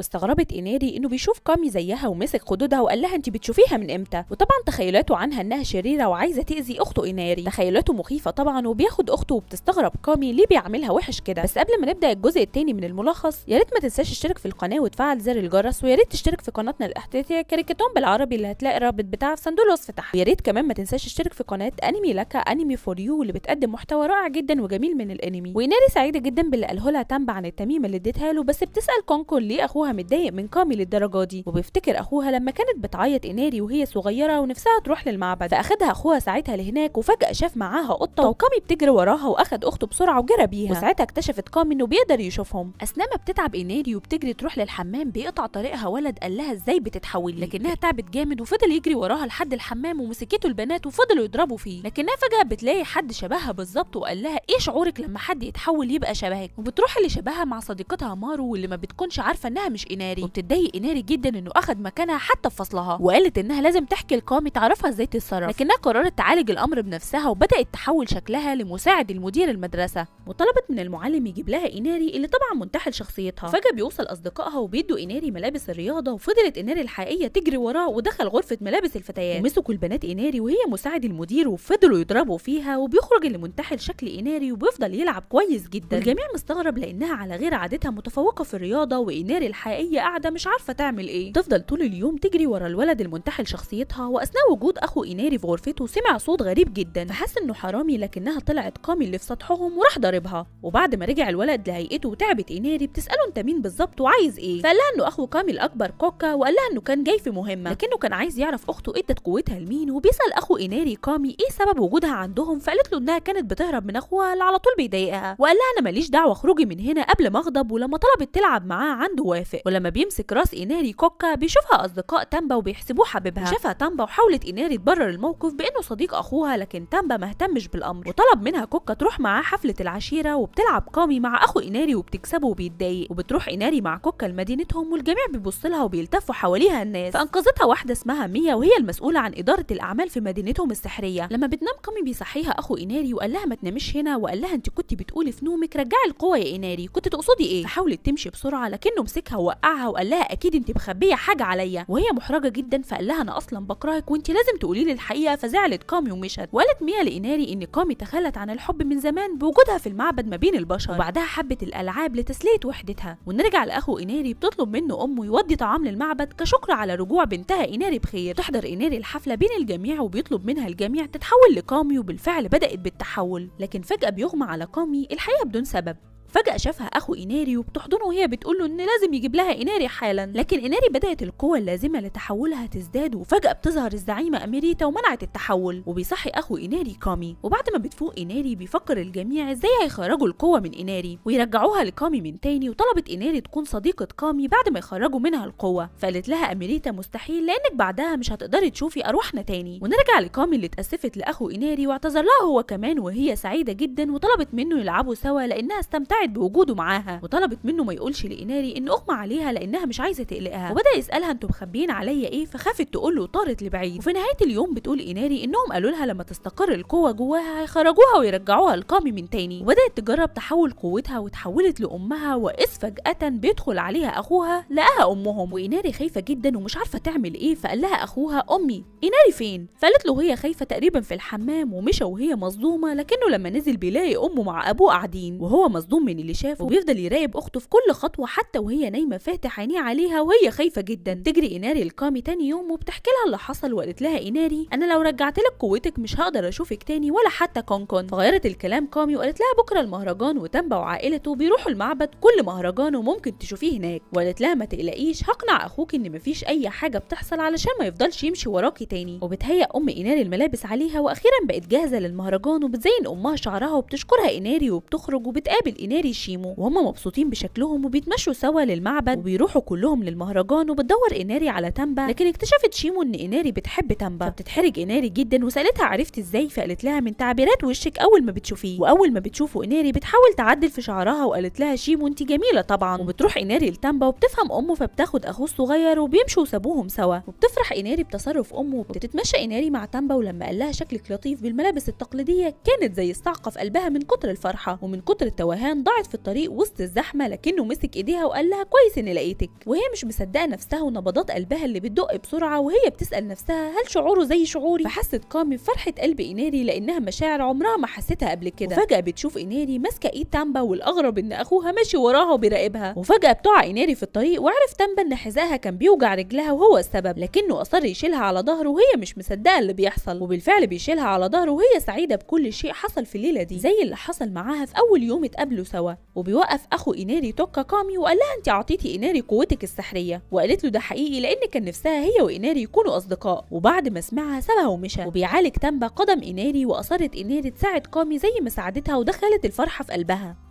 واستغربت إناري إنه بيشوف كامي زيها ومسك خدودها وقال لها أنت بتشوفيها من إمتى وطبعا تخيلاته عنها إنها شريرة وعايزة تأذي أخته إناري تخيلاته مخيفة طبعا وبياخد أخته وبتستغرب كامي ليه بيعملها وحش كده بس قبل ما نبدأ الجزء الثاني من الملخص يا ريت ما تنساش تشترك في القناة وتفعل زر الجرس ويا ريت تشترك في قناتنا الاحتياطية كاريكاتون بالعربي اللي هتلاقي الرابط بتاعها في صندوق الوصف تحت ويا ريت كمان ما تنساش تشترك في قناة أنمي لك أنمي فور يو اللي بتقدم محتوى رائع جدا وجميل من الأنمي وإناري سعيدة جدا باللي قاله لها تامبا عن التميمة اللي اديتها له بس بتسأل كونكو ليه أخوها متضايق من كامي للدرجة دي وبيفتكر أخوها لما كانت بتعيط إناري وهي صغيرة ونفسها تروح للمعبد فأخدها أخوها ساعتها لهناك وفجأة شاف معاها قطة وكامي بتجري وراها وأخد أخته بسرعة وجرى بيها وساعتها اكتشفت كامي إنه بيقدر يشوفهم أثناء ما بتتعب إناري وبتجري تروح للحمام بيقطع طريقها ولد قال لها إزاي بتتحولي لكنها تعبت جامد وفضل يجري وراها لحد الحمام ومسكته البنات وفضلوا يضربوا فيه لكنها فجأة بتلاقي حد شبهها بالظبط وقال لها إيه شعورك لما حد يتحول يبقى شبهك وبتروح اللي شبهها مع صديقتها مارو واللي ما بتكونش عارفة إنها مش إناري وبتتضايق إناري جدا إنه أخد مكانها حتى في فصلها وقالت إنها لازم تحكي لقام تعرفها إزاي تتصرف لكنها قررت تعالج الأمر بنفسها وبدأت تحول شكلها لمساعد المدير المدرسة وطلبت من المعلم يجيب لها إناري اللي طبعا منتحل شخصيتها فجأة بيوصل أصدقائها وبيدوا إناري ملابس الرياضة وفضلت إناري الحقيقية تجري وراه ودخل غرفة ملابس الفتيات ومسكوا البنات إناري وهي مساعد المدير وفضلوا يضربوا فيها وبيخرج اللي منتحل شكل إناري وبيفضل يلعب كويس جدا الجميع مستغرب لأنها على غير عادتها متفوقة في الرياضة وإناري الحقيقيه قاعده مش عارفه تعمل ايه تفضل طول اليوم تجري ورا الولد المنتحل شخصيتها واثناء وجود اخو ايناري في غرفته سمع صوت غريب جدا فحس انه حرامي لكنها طلعت قامي اللي في سطحهم وراح ضاربها وبعد ما رجع الولد لهيئته وتعبت ايناري بتساله انت مين بالظبط وعايز ايه فقال لها انه اخو كامي الاكبر كوكا وقال لها انه كان جاي في مهمه لكنه كان عايز يعرف اخته ادت قوتها لمين وبيسال اخو ايناري كامي ايه سبب وجودها عندهم فقالت له انها كانت بتهرب من اخوها اللي على طول بيضايقها وقال لها انا ماليش دعوه اخرجي من هنا قبل ما اغضب ولما طلبت تلعب معاه عنده وافق الاتفاق ولما بيمسك راس إناري كوكا بيشوفها أصدقاء تامبا وبيحسبوه حبيبها شافها تامبا وحاولت إناري تبرر الموقف بإنه صديق أخوها لكن تامبا ما اهتمش بالأمر وطلب منها كوكا تروح معاه حفلة العشيرة وبتلعب قامي مع أخو إناري وبتكسبه وبيتضايق وبتروح إناري مع كوكا لمدينتهم والجميع بيبص لها وبيلتفوا حواليها الناس فأنقذتها واحدة اسمها ميا وهي المسؤولة عن إدارة الأعمال في مدينتهم السحرية لما بتنام قامي بيصحيها أخو إناري وقال لها ما تنامش هنا وقال لها أنت كنت بتقولي في نومك رجعي القوة يا إناري كنت تقصدي إيه فحاولت تمشي بسرعة لكنه مسكها ووقعها وقال لها اكيد انت مخبيه حاجه عليا وهي محرجه جدا فقال لها انا اصلا بكرهك وانت لازم تقولي لي الحقيقه فزعلت كامي ومشت وقالت ميا لاناري ان كامي تخلت عن الحب من زمان بوجودها في المعبد ما بين البشر وبعدها حبت الالعاب لتسليه وحدتها ونرجع لاخو اناري بتطلب منه امه يودي طعام للمعبد كشكر على رجوع بنتها اناري بخير تحضر اناري الحفله بين الجميع وبيطلب منها الجميع تتحول لكامي وبالفعل بدات بالتحول لكن فجاه بيغمى على كامي الحقيقه بدون سبب فجأة شافها أخو إيناري وبتحضنه وهي بتقول له إن لازم يجيب لها إيناري حالا لكن إيناري بدأت القوة اللازمة لتحولها تزداد وفجأة بتظهر الزعيمة أميريتا ومنعت التحول وبيصحي أخو إيناري كامي وبعد ما بتفوق إيناري بيفكر الجميع إزاي هيخرجوا القوة من إيناري ويرجعوها لكامي من تاني وطلبت إيناري تكون صديقة كامي بعد ما يخرجوا منها القوة فقالت لها أميريتا مستحيل لأنك بعدها مش هتقدري تشوفي أرواحنا تاني ونرجع لكامي اللي اتأسفت لأخو إيناري واعتذر لها هو كمان وهي سعيدة جدا وطلبت منه يلعبوا سوا لأنها استمتعت سعد بوجوده معاها وطلبت منه ما يقولش لإناري إن أغمى عليها لأنها مش عايزة تقلقها وبدأ يسألها أنتوا مخبيين عليا إيه فخافت تقول له طارت لبعيد وفي نهاية اليوم بتقول إناري إنهم قالوا لها لما تستقر القوة جواها هيخرجوها ويرجعوها القامي من تاني وبدأت تجرب تحول قوتها وتحولت لأمها وإذ فجأة بيدخل عليها أخوها لقاها أمهم وإناري خايفة جدا ومش عارفة تعمل إيه فقال لها أخوها أمي إناري فين فقالت له هي خايفة تقريبا في الحمام ومشى وهي مصدومة لكنه لما نزل بيلاقي أمه مع أبوه قاعدين وهو مصدوم من اللي شافه وبيفضل يراقب اخته في كل خطوه حتى وهي نايمه فاتح عينيه عليها وهي خايفه جدا تجري اناري القامي تاني يوم وبتحكي لها اللي حصل وقالت لها اناري انا لو رجعت لك قوتك مش هقدر اشوفك تاني ولا حتى كونكون فغيرت الكلام قامي وقالت لها بكره المهرجان وتنبا وعائلته بيروحوا المعبد كل مهرجان وممكن تشوفيه هناك وقالت لها ما تقلقيش هقنع اخوك ان مفيش اي حاجه بتحصل علشان ما يفضلش يمشي وراكي تاني وبتهيأ ام اناري الملابس عليها واخيرا بقت جاهزه للمهرجان وبتزين امها شعرها وبتشكرها اناري وبتخرج وبتقابل اناري وماري شيمو وهم مبسوطين بشكلهم وبيتمشوا سوا للمعبد وبيروحوا كلهم للمهرجان وبتدور إناري على تامبا لكن اكتشفت شيمو إن إناري بتحب تامبا فبتتحرج إناري جدا وسألتها عرفت إزاي فقالت لها من تعبيرات وشك أول ما بتشوفيه وأول ما بتشوفه إناري بتحاول تعدل في شعرها وقالت لها شيمو أنت جميلة طبعا وبتروح إناري لتامبا وبتفهم أمه فبتاخد أخوه الصغير وبيمشوا وسابوهم سوا وبتفرح إناري بتصرف أمه وبتتمشى إناري مع تامبا ولما قال لها شكلك لطيف بالملابس التقليدية كانت زي استعقف في قلبها من كتر الفرحة ومن كتر التوهان ضاعت في الطريق وسط الزحمه لكنه مسك ايديها وقال لها كويس اني لقيتك وهي مش مصدقه نفسها ونبضات قلبها اللي بتدق بسرعه وهي بتسال نفسها هل شعوره زي شعوري فحست قامي بفرحه قلب ايناري لانها مشاعر عمرها ما حستها قبل كده وفجاه بتشوف ايناري ماسكه ايد تامبا والاغرب ان اخوها ماشي وراها وبيراقبها وفجاه بتقع ايناري في الطريق وعرف تامبا ان حذائها كان بيوجع رجلها وهو السبب لكنه اصر يشيلها على ظهره وهي مش مصدقه اللي بيحصل وبالفعل بيشيلها على ظهره وهي سعيده بكل شيء حصل في الليله دي زي اللي حصل معاها في اول يوم اتقابلوا سوا سوا وبيوقف اخو ايناري توكا كامي وقال لها انت اعطيتي ايناري قوتك السحريه وقالت له ده حقيقي لان كان نفسها هي وايناري يكونوا اصدقاء وبعد ما سمعها سابها ومشى وبيعالج تامبا قدم ايناري واصرت ايناري تساعد كامي زي ما ساعدتها ودخلت الفرحه في قلبها